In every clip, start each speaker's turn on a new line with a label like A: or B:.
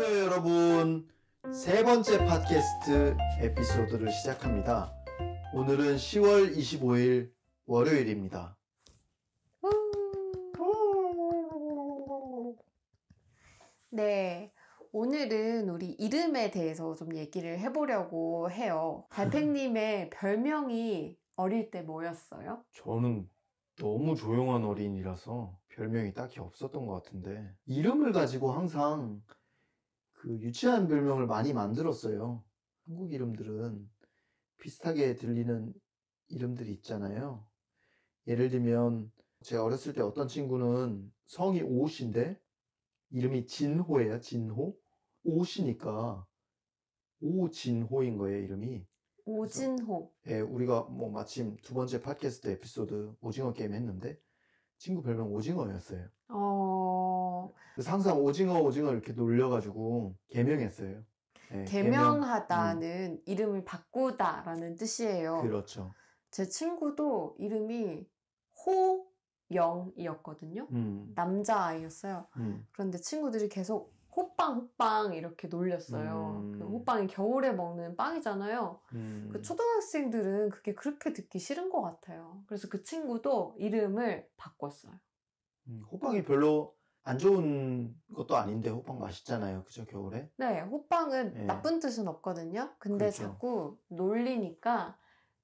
A: 안녕하세요 여러분 세 번째 팟캐스트 에피소드를 시작합니다 오늘은 10월 25일 월요일입니다
B: 네 오늘은 우리 이름에 대해서 좀 얘기를 해보려고 해요 달팽님의 별명이 어릴 때 뭐였어요?
A: 저는 너무 조용한 어린이라서 별명이 딱히 없었던 것 같은데 이름을 가지고 항상 그 유치한 별명을 많이 만들었어요. 한국 이름들은 비슷하게 들리는 이름들이 있잖아요. 예를 들면 제가 어렸을 때 어떤 친구는 성이 오신데 이름이 진호예요. 진호. 오시니까 오진호인 거예요, 이름이.
B: 오진호.
A: 예, 우리가 뭐 마침 두 번째 팟캐스트 에피소드 오징어 게임 했는데 친구 별명 오징어였어요. 어... 그래서 항상 오징어 오징어 이렇게 놀려가지고 개명했어요. 네, 개명하다는
B: 개 음. 이름을 바꾸다라는 뜻이에요. 그렇죠. 제 친구도 이름이 호영이었거든요. 음. 남자아이였어요. 음. 그런데 친구들이 계속 호빵 호빵 이렇게 놀렸어요. 음. 그 호빵이 겨울에 먹는 빵이잖아요. 음. 그 초등학생들은 그게 그렇게 듣기 싫은 것 같아요. 그래서 그 친구도 이름을
A: 바꿨어요. 음, 호빵이 별로 안 좋은 것도 아닌데 호빵 맛있잖아요. 그죠? 겨울에?
B: 네, 호빵은 예. 나쁜 뜻은 없거든요. 근데 그렇죠. 자꾸 놀리니까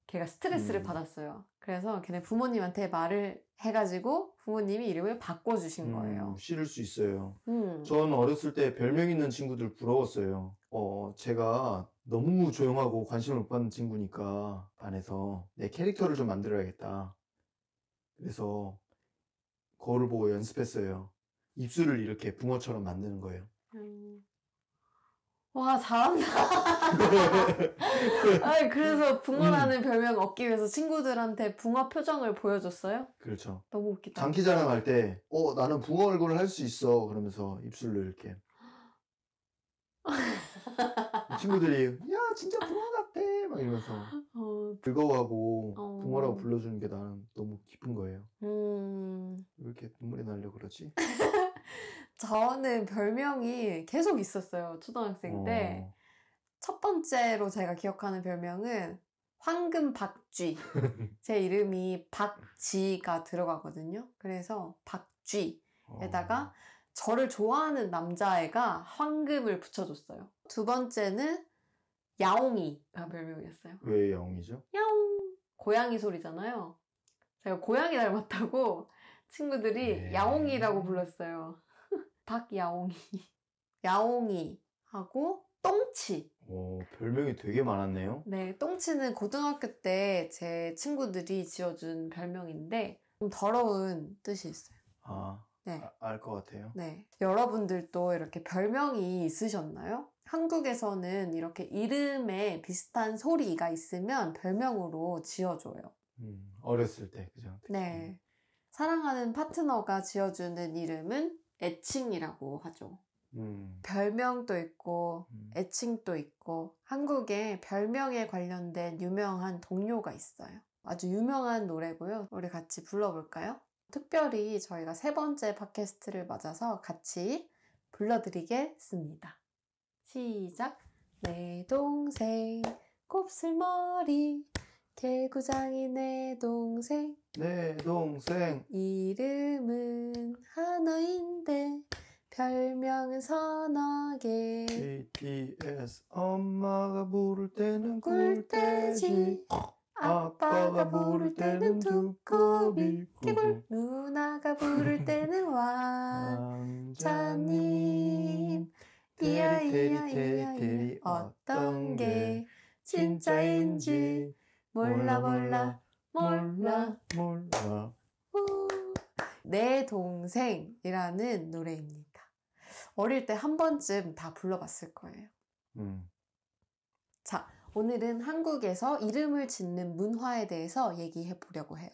B: 걔가 스트레스를 음. 받았어요. 그래서 걔네 부모님한테 말을 해가지고 부모님이 이름을 바꿔주신 음,
A: 거예요. 싫을 수 있어요. 음. 전 어렸을 때 별명 있는 친구들 부러웠어요. 어, 제가 너무 조용하고 관심을 못 받는 친구니까 반해서내 캐릭터를 좀 만들어야겠다. 그래서 거울 보고 연습했어요. 입술을 이렇게 붕어처럼 만드는 거예요.
B: 음. 와 잘한다. 아니, 그래서 붕어라는 음. 별명 얻기 위해서 친구들한테 붕어 표정을 보여줬어요? 그렇죠. 너무
A: 웃기다. 장기자랑 할 때, 어 나는 붕어 얼굴을 할 수 있어 그러면서 입술로 이렇게. 친구들이 야 진짜 붕어 같아 네, 막 이러면서 어. 즐거워하고 어. 부모라고 불러주는 게 나는 너무 기쁜 거예요.
B: 음.
A: 왜 이렇게 눈물이 나려 그러지?
B: 저는 별명이 계속 있었어요 초등학생 때. 어. 첫 번째로 제가 기억하는 별명은 황금 박쥐. 제 이름이 박쥐가 들어가거든요. 그래서 박쥐에다가 어. 저를 좋아하는 남자애가 황금을 붙여줬어요. 두 번째는 야옹이 아, 별명이었어요.
A: 왜 야옹이죠? 야옹
B: 고양이 소리잖아요. 제가 고양이 닮았다고 친구들이 예. 야옹이라고 불렀어요. 박야옹이, 야옹이 하고
A: 똥치. 오, 별명이 되게 많았네요.
B: 네, 똥치는 고등학교 때 제 친구들이 지어준 별명인데 좀 더러운 뜻이 있어요.
A: 아, 네. 아, 알것 같아요. 네,
B: 여러분들도 이렇게 별명이 있으셨나요? 한국에서는 이렇게 이름에 비슷한 소리가 있으면 별명으로 지어줘요.
A: 음, 어렸을 때, 그죠?
B: 네. 음. 사랑하는 파트너가 지어주는 이름은 애칭이라고 하죠. 음. 별명도 있고, 음. 애칭도 있고, 한국에 별명에 관련된 유명한 동료가 있어요. 아주 유명한 노래고요. 우리 같이 불러볼까요? 특별히 저희가 세 번째 팟캐스트를 맞아서 같이 불러드리겠습니다. 시작. 내 동생 곱슬머리 개구장이 내 동생
A: 내 동생
B: 이름은 하나인데 별명은 서너
A: 개 BTS 엄마가 부를 때는 꿀돼지 아빠가 부를 때는 두꺼비 개굴
B: 누나가 부를 때는 왕자님 이야 이야 이야 이야 어떤 게
A: 진짜인지
B: 몰라 몰라 몰라
A: 몰라
B: 내 동생이라는 노래입니다. 어릴 때 한 번쯤 다 불러봤을 거예요. 음. 자, 오늘은 한국에서 이름을 짓는 문화에 대해서 얘기해 보려고 해요.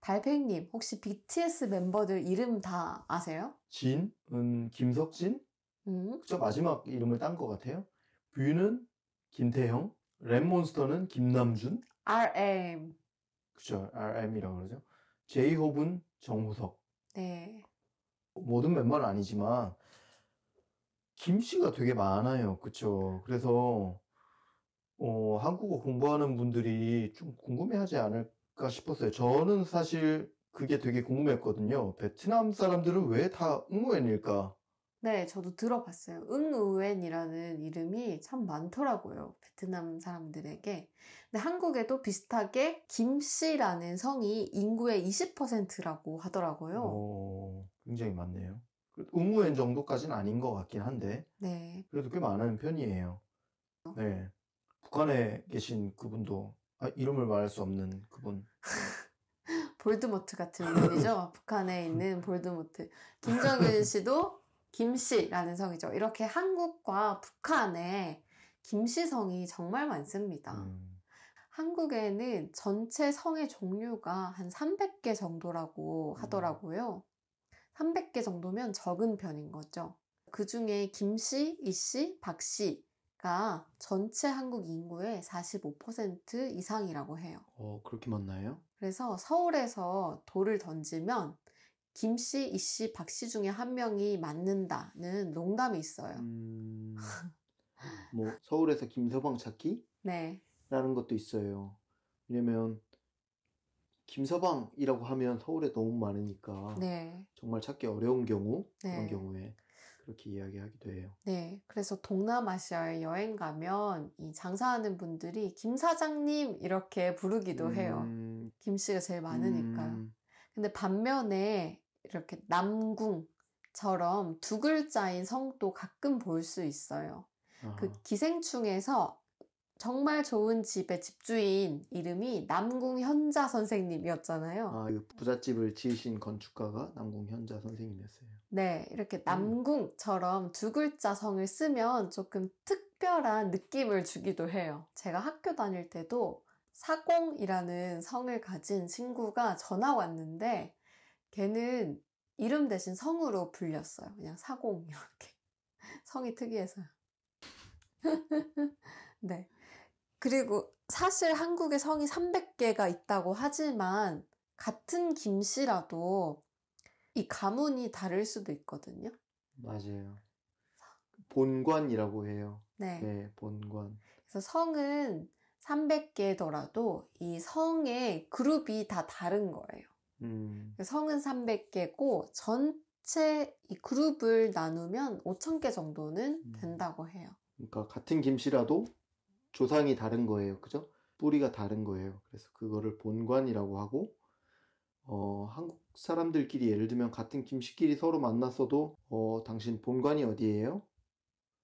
B: 달팽님, 혹시 BTS 멤버들 이름 다 아세요?
A: 진, 은, 김석진? 음. 그쵸? 마지막 이름을 딴 것 같아요. 뷰는 김태형, 랩몬스터는 김남준,
B: RM.
A: 그쵸 RM이라고 그러죠. 제이홉은 정우석 네. 모든 멤버는 아니지만 김씨가 되게 많아요. 그쵸. 그래서 어, 한국어 공부하는 분들이 좀 궁금해하지 않을까 싶었어요. 저는 사실 그게 되게 궁금했거든요. 베트남 사람들은 왜 다 응모엔일까?
B: 네, 저도 들어봤어요. 응우엔이라는 이름이 참 많더라고요. 베트남 사람들에게. 근데 한국에도 비슷하게 김씨라는 성이 인구의 20%라고
A: 하더라고요. 오, 굉장히 많네요. 응우엔 그 정도까지는 아닌 것 같긴 한데. 네. 그래도 꽤 많은 편이에요. 어. 네. 북한에 계신 그분도, 아, 이름을 말할 수 없는 그분.
B: 볼드모트 같은 분이죠. 북한에 있는 볼드모트. 김정은 씨도 김씨라는 성이죠. 이렇게 한국과 북한에 김씨 성이 정말 많습니다. 음. 한국에는 전체 성의 종류가 한 300개 정도라고 음. 하더라고요. 음. 300개 정도면 적은 편인 거죠. 그 중에 김씨, 이씨, 박씨가 전체 한국 인구의 45% 이상이라고 해요.
A: 어, 그렇게 많나요?
B: 그래서 서울에서 돌을 던지면 김 씨, 이 씨, 박씨 중에 한 명이 맞는다는 농담이 있어요.
A: 음, 뭐 서울에서 김서방 찾기? 네. 라는 것도 있어요. 왜냐면 김서방이라고 하면 서울에 너무 많으니까 네. 정말 찾기 어려운 경우 네. 그런 경우에 그렇게 이야기하기도 해요.
B: 네, 그래서 동남아시아에 여행 가면 이 장사하는 분들이 김 사장님 이렇게 부르기도 음... 해요. 김 씨가 제일 많으니까 음... 근데 반면에 이렇게 남궁처럼 두 글자인 성도 가끔 볼 수 있어요. 아그 기생충에서 정말 좋은 집의 집주인 이름이 남궁현자 선생님이었잖아요.
A: 아, 그 부잣집을 지으신 건축가가 남궁현자 선생님이었어요.
B: 네, 이렇게 음. 남궁처럼 두 글자 성을 쓰면 조금 특별한 느낌을 주기도 해요. 제가 학교 다닐 때도 사공이라는 성을 가진 친구가 전화 왔는데 걔는 이름 대신 성으로 불렸어요. 그냥 사공 이렇게 성이 특이해서요. 네. 그리고 사실 한국에 성이 300개가 있다고 하지만 같은 김씨라도 이 가문이 다를 수도 있거든요.
A: 맞아요. 본관이라고 해요. 네. 네, 본관.
B: 그래서 성은 300개더라도 이 성의 그룹이 다 다른 거예요. 음. 그 성은 300개고 전체 이 그룹을 나누면 5,000개 정도는 음. 된다고 해요.
A: 그러니까 같은 김씨라도 조상이 다른 거예요. 그죠? 뿌리가 다른 거예요. 그래서 그거를 본관이라고 하고 어, 한국 사람들끼리 예를 들면 같은 김씨끼리 서로 만났어도 어, 당신 본관이 어디예요?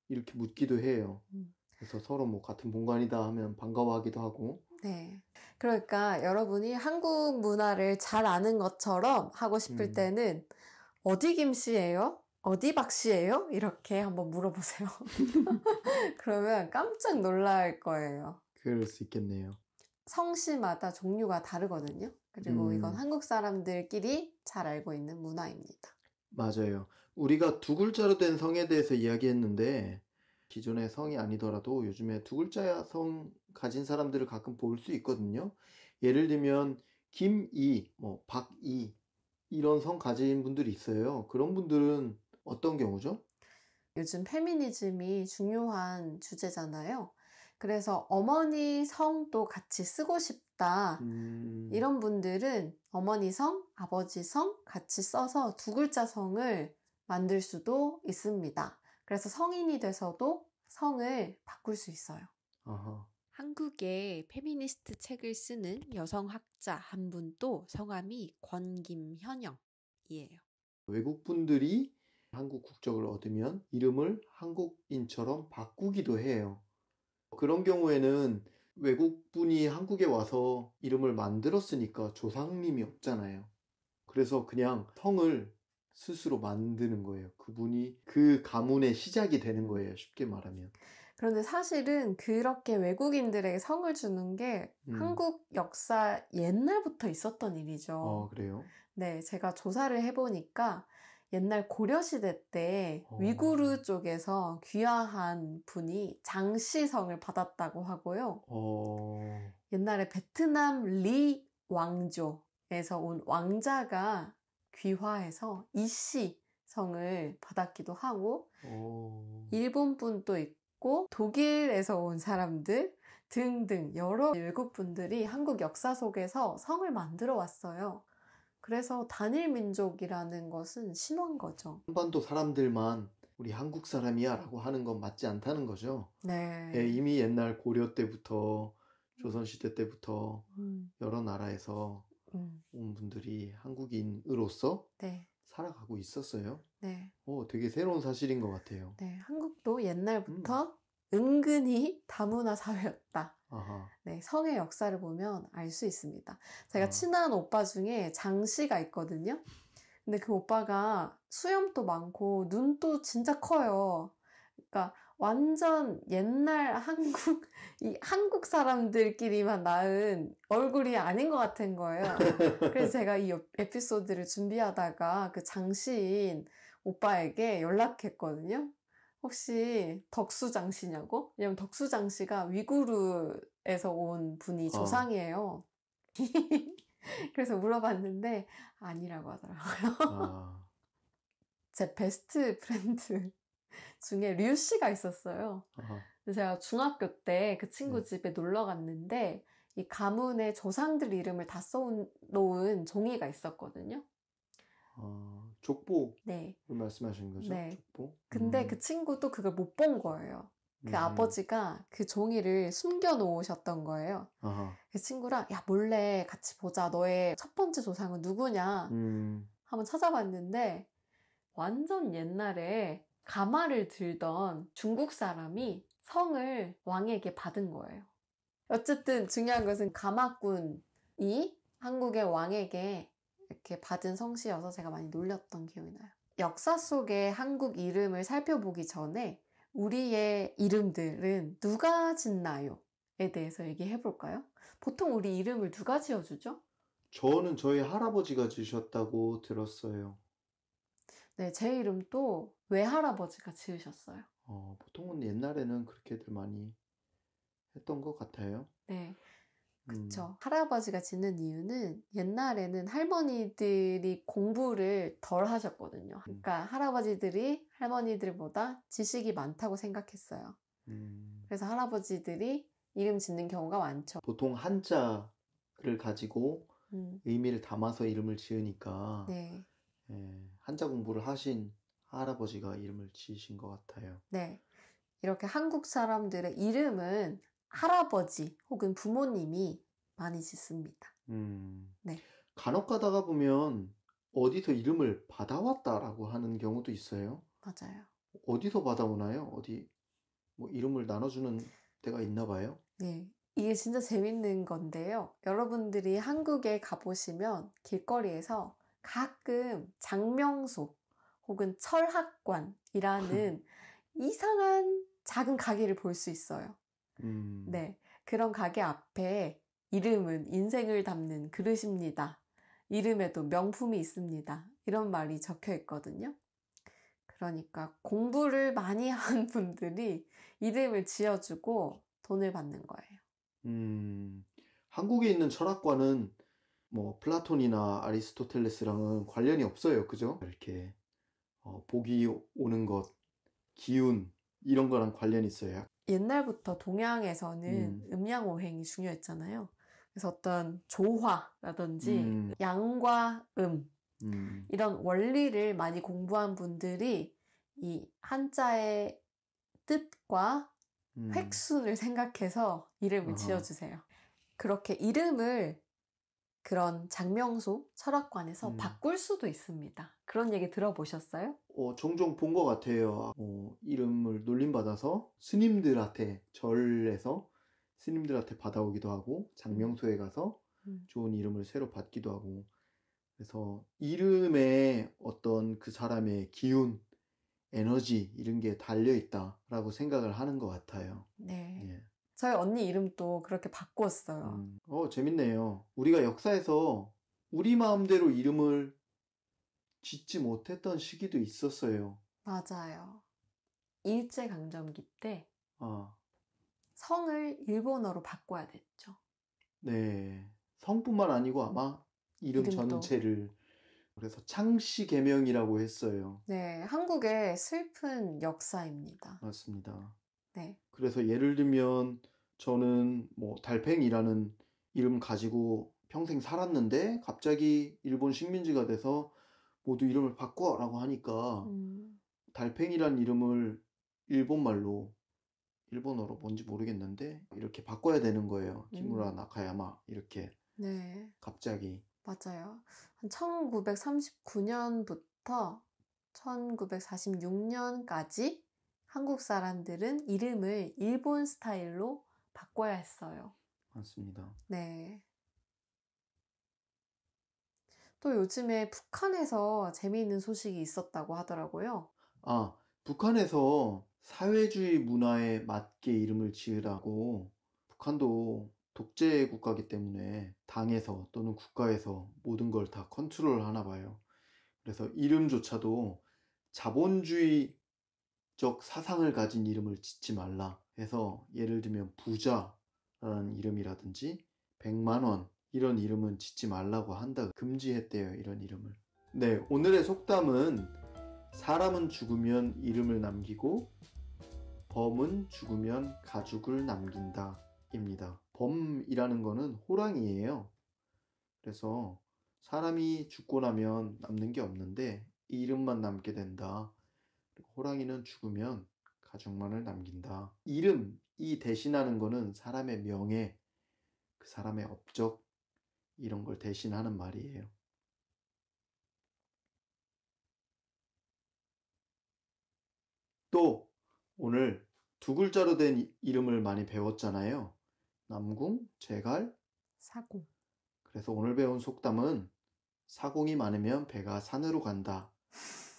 A: 이렇게 묻기도 해요. 음. 그래서 서로 뭐 같은 공간이다 하면 반가워하기도 하고.
B: 네. 그러니까 여러분이 한국 문화를 잘 아는 것처럼 하고 싶을 음. 때는 어디 김씨예요? 어디 박씨예요? 이렇게 한번 물어보세요. 그러면 깜짝 놀랄 거예요.
A: 그럴 수 있겠네요.
B: 성씨마다 종류가 다르거든요. 그리고 음. 이건 한국 사람들끼리 잘 알고 있는 문화입니다.
A: 맞아요. 우리가 두 글자로 된 성에 대해서 이야기했는데 기존의 성이 아니더라도 요즘에 두 글자 성 가진 사람들을 가끔 볼 수 있거든요. 예를 들면 김이, 뭐 박이 이런 성 가진 분들이 있어요. 그런 분들은 어떤 경우죠? 요즘
B: 페미니즘이 중요한 주제잖아요. 그래서 어머니 성도 같이 쓰고 싶다. 음... 이런 분들은 어머니 성, 아버지 성 같이 써서 두 글자 성을 만들 수도 있습니다. 그래서 성인이 돼서도 성을 바꿀 수 있어요. 어허. 한국의 페미니스트 책을 쓰는 여성학자 한분도 성함이 권김현영이에요.
A: 외국 분들이 한국 국적을 얻으면 이름을 한국인처럼 바꾸기도 해요. 그런 경우에는 외국분이 한국에 와서 이름을 만들었으니까 조상님이 없잖아요. 그래서 그냥 성을 스스로 만드는 거예요. 그분이 그 가문의 시작이 되는 거예요. 쉽게 말하면.
B: 그런데 사실은 그렇게 외국인들에게 성을 주는 게 음. 한국 역사 옛날부터 있었던 일이죠. 어, 그래요? 네, 제가 조사를 해보니까 옛날 고려시대 때 어. 위구르 쪽에서 귀화한 분이 장시성을 받았다고 하고요. 어. 옛날에 베트남 리 왕조에서 온 왕자가 귀화해서 이씨 성을 받았기도 하고 일본 분도 있고 독일에서 온 사람들 등등 여러 외국 분들이 한국 역사 속에서 성을 만들어 왔어요. 그래서 단일 민족이라는 것은 신원 거죠.
A: 한반도 사람들만 우리 한국 사람이야라고 하는 건 맞지 않다는 거죠. 네. 예, 이미 옛날 고려 때부터 조선 시대 때부터 음. 여러 나라에서 음. 온 분들이 한국인으로서 네. 살아가고 있었어요. 네. 오, 어, 되게 새로운 사실인 것 같아요.
B: 네, 한국도 옛날부터 음. 은근히 다문화 사회였다. 아하. 네, 성의 역사를 보면 알 수 있습니다. 제가 아. 친한 오빠 중에 장 씨가 있거든요. 근데 그 오빠가 수염도 많고 눈도 진짜 커요. 그러니까 완전 옛날 한국, 이 한국 사람들끼리만 낳은 얼굴이 아닌 것 같은 거예요. 그래서 제가 이 에피소드를 준비하다가 그장신 오빠에게 연락했거든요. 혹시 덕수장 씨냐고? 왜냐면 덕수장 씨가 위구르에서 온 분이 어. 조상이에요. 어. 그래서 물어봤는데 아니라고 하더라고요.
A: 아.
B: 제 베스트 프렌드 중에 류 씨가 있었어요. 어. 제가 중학교 때 그 친구 네. 집에 놀러 갔는데 이 가문의 조상들 이름을 다 써놓은 종이가 있었거든요.
A: 어, 족보. 네. 말씀하신 거죠? 네. 족보.
B: 근데 음. 그 친구도 그걸 못 본 거예요.
A: 그 음. 아버지가
B: 그 종이를 숨겨 놓으셨던 거예요. 아하. 그 친구랑 야 몰래 같이 보자. 너의 첫 번째 조상은 누구냐? 음. 한번 찾아봤는데 완전 옛날에 가마를 들던 중국 사람이 성을 왕에게 받은 거예요. 어쨌든 중요한 것은 가마꾼이 한국의 왕에게 이렇게 받은 성씨여서 제가 많이 놀렸던 기억이 나요. 역사 속의 한국 이름을 살펴보기 전에 우리의 이름들은 누가 짓나요? 에 대해서 얘기해 볼까요? 보통 우리 이름을 누가 지어주죠?
A: 저는 저희 할아버지가 지셨다고 들었어요.
B: 네, 제 이름도 외할아버지가 지으셨어요.
A: 어, 보통은 옛날에는 그렇게들 많이 했던 것 같아요. 네. 그쵸.
B: 음. 할아버지가 짓는 이유는 옛날에는 할머니들이 공부를 덜 하셨거든요. 음. 그러니까 할아버지들이 할머니들보다 지식이 많다고 생각했어요. 음. 그래서 할아버지들이 이름 짓는 경우가 많죠.
A: 보통 한자를 가지고 음. 의미를 담아서 이름을 지으니까 네. 예. 한자 공부를 하신 할아버지가 이름을 지으신 것 같아요. 네.
B: 이렇게 한국 사람들의 이름은 할아버지 혹은 부모님이 많이 짓습니다.
A: 음. 네. 간혹 가다가 보면 어디서 이름을 받아왔다라고 하는 경우도 있어요. 맞아요. 어디서 받아오나요? 어디 뭐 이름을 나눠주는 데가 있나 봐요.
B: 네. 이게 진짜 재밌는 건데요. 여러분들이 한국에 가보시면 길거리에서 가끔 장명소 혹은 철학관이라는 이상한 작은 가게를 볼 수 있어요. 음. 네. 그런 가게 앞에 이름은 인생을 담는 그릇입니다. 이름에도 명품이 있습니다. 이런 말이 적혀 있거든요. 그러니까 공부를 많이 한 분들이 이름을 지어주고 돈을 받는 거예요.
A: 음, 한국에 있는 철학관은 뭐 플라톤이나 아리스토텔레스랑은 관련이 없어요. 그죠? 이렇게 어, 복이 오는 것, 기운 이런 거랑 관련이 있어요.
B: 옛날부터 동양에서는 음. 양오행이 중요했잖아요. 그래서 어떤 조화라든지 음. 양과 음, 음, 이런 원리를 많이 공부한 분들이 이 한자의 뜻과 음. 획순을 생각해서 이름을 어허. 지어주세요. 그렇게 이름을 그런 장명소 철학관에서 음. 바꿀 수도 있습니다. 그런 얘기 들어보셨어요?
A: 어, 종종 본 것 같아요. 어, 이름을 놀림받아서 스님들한테 절에서 스님들한테 받아오기도 하고 장명소에 음. 가서 음. 좋은 이름을 새로 받기도 하고 그래서 이름에 어떤 그 사람의 기운, 에너지 이런 게 달려 있다라고 생각을 하는 것 같아요.
B: 네. 예. 저희 언니 이름도 그렇게 바꿨어요.
A: 음. 어, 재밌네요. 우리가 역사에서 우리 마음대로 이름을 짓지 못했던 시기도 있었어요.
B: 맞아요. 일제강점기 때 아. 성을 일본어로 바꿔야 됐죠.
A: 네. 성뿐만 아니고 아마 이름 이름도. 전체를 그래서 창씨 개명이라고 했어요.
B: 네, 한국의 슬픈 역사입니다.
A: 맞습니다. 네. 그래서 예를 들면 저는 뭐 달팽이라는 이름 가지고 평생 살았는데 갑자기 일본 식민지가 돼서 모두 이름을 바꿔라고 하니까 음. 달팽이란 이름을 일본말로 일본어로 뭔지 모르겠는데 이렇게 바꿔야 되는 거예요. 네. 김무라 음. 나카야마 이렇게 네. 갑자기
B: 맞아요. 한 1939년부터 1946년까지 한국 사람들은 이름을 일본 스타일로 바꿔야 했어요. 맞습니다. 네. 또 요즘에 북한에서 재미있는 소식이 있었다고 하더라고요.
A: 아, 북한에서 사회주의 문화에 맞게 이름을 지으라고 북한도 독재 국가기 때문에 당에서 또는 국가에서 모든 걸 다 컨트롤 하나 봐요. 그래서 이름조차도 자본주의 적 사상을 가진 이름을 짓지 말라 해서 예를 들면 부자라는 이름이라든지 백만원 이런 이름은 짓지 말라고 한다 금지했대요 이런 이름을 네 오늘의 속담은 사람은 죽으면 이름을 남기고 범은 죽으면 가죽을 남긴다 입니다 범이라는 거는 호랑이에요 그래서 사람이 죽고 나면 남는 게 없는데 이름만 남게 된다 호랑이는 죽으면 가죽만을 남긴다. 이름, 이 대신하는 것은 사람의 명예, 그 사람의 업적, 이런 걸 대신하는 말이에요. 또, 오늘 두 글자로 된 이름을 많이 배웠잖아요. 남궁, 제갈, 사공. 그래서 오늘 배운 속담은 사공이 많으면 배가 산으로 간다.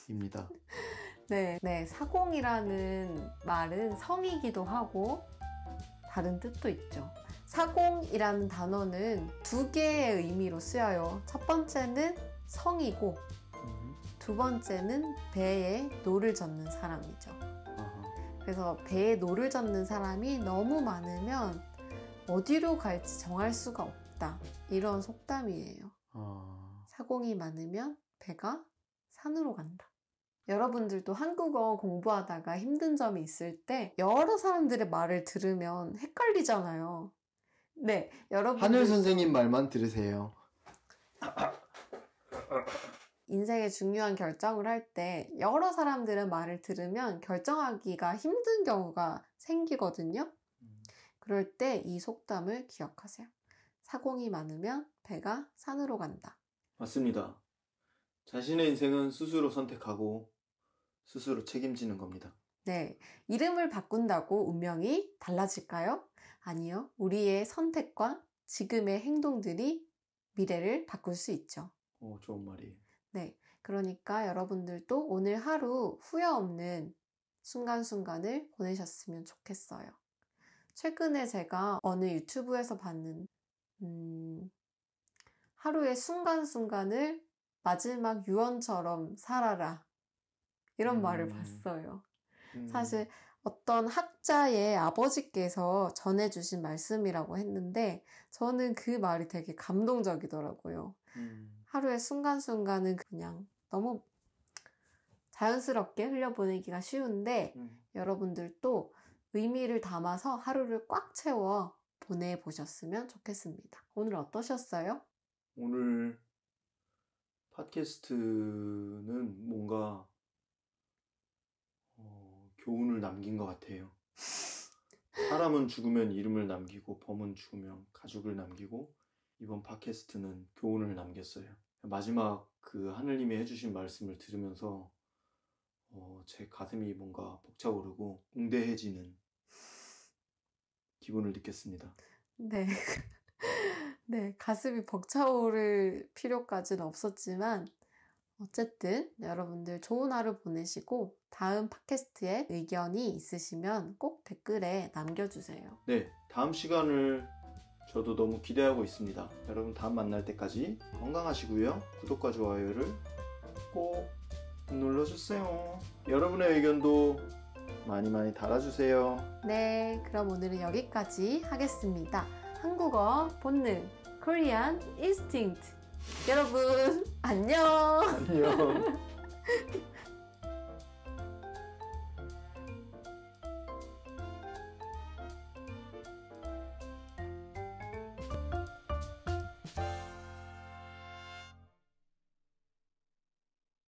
A: 입니다.
B: 네, 네, 사공이라는 말은 성이기도 하고 다른 뜻도 있죠. 사공이라는 단어는 두 개의 의미로 쓰여요. 첫 번째는 성이고 음. 두 번째는 배에 노를 젓는 사람이죠. 그래서 배에 노를 젓는 사람이 너무 많으면 어디로 갈지 정할 수가 없다. 이런 속담이에요.
A: 아.
B: 사공이 많으면 배가 산으로 간다. 여러분들도 한국어 공부하다가 힘든 점이 있을 때 여러 사람들의 말을 들으면 헷갈리잖아요. 네, 여러분. 한울 선생님
A: 말만 들으세요.
B: 인생의 중요한 결정을 할 때 여러 사람들의 말을 들으면 결정하기가 힘든 경우가 생기거든요. 그럴 때 이 속담을 기억하세요. 사공이 많으면 배가 산으로 간다.
A: 맞습니다. 자신의 인생은 스스로 선택하고 스스로 책임지는 겁니다.
B: 네. 이름을 바꾼다고 운명이 달라질까요? 아니요. 우리의 선택과 지금의 행동들이 미래를 바꿀 수 있죠.
A: 오, 좋은 말이에요.
B: 네. 그러니까 여러분들도 오늘 하루 후회 없는 순간순간을 보내셨으면 좋겠어요. 최근에 제가 어느 유튜브에서 봤는, 음, 하루의 순간순간을 마지막 유언처럼 살아라. 이런 음. 말을 봤어요. 음. 사실 어떤 학자의 아버지께서 전해주신 말씀이라고 했는데 저는 그 말이 되게 감동적이더라고요. 음. 하루의 순간순간은 그냥 너무 자연스럽게 흘려보내기가 쉬운데 음. 여러분들도 의미를 담아서 하루를 꽉 채워 보내보셨으면 좋겠습니다. 오늘 어떠셨어요?
A: 오늘 팟캐스트는 뭔가 교훈을 남긴 것 같아요. 사람은 죽으면 이름을 남기고 범은 죽으면 가죽을 남기고 이번 팟캐스트는 교훈을 남겼어요. 마지막 그하느님이 해주신 말씀을 들으면서 어, 제 가슴이 뭔가 벅차오르고 웅대해지는 기분을 느꼈습니다.
B: 네. 네, 가슴이 벅차오를 필요까지는 없었지만 어쨌든 여러분들 좋은 하루 보내시고 다음 팟캐스트에 의견이 있으시면 꼭 댓글에 남겨주세요.
A: 네, 다음 시간을 저도 너무 기대하고 있습니다. 여러분 다음 만날 때까지 건강하시고요. 구독과 좋아요를 꼭 눌러주세요. 여러분의 의견도 많이 많이 달아주세요.
B: 네, 그럼 오늘은 여기까지 하겠습니다. 한국어 본능, Korean Instinct. 여러분 안녕.
A: 안녕.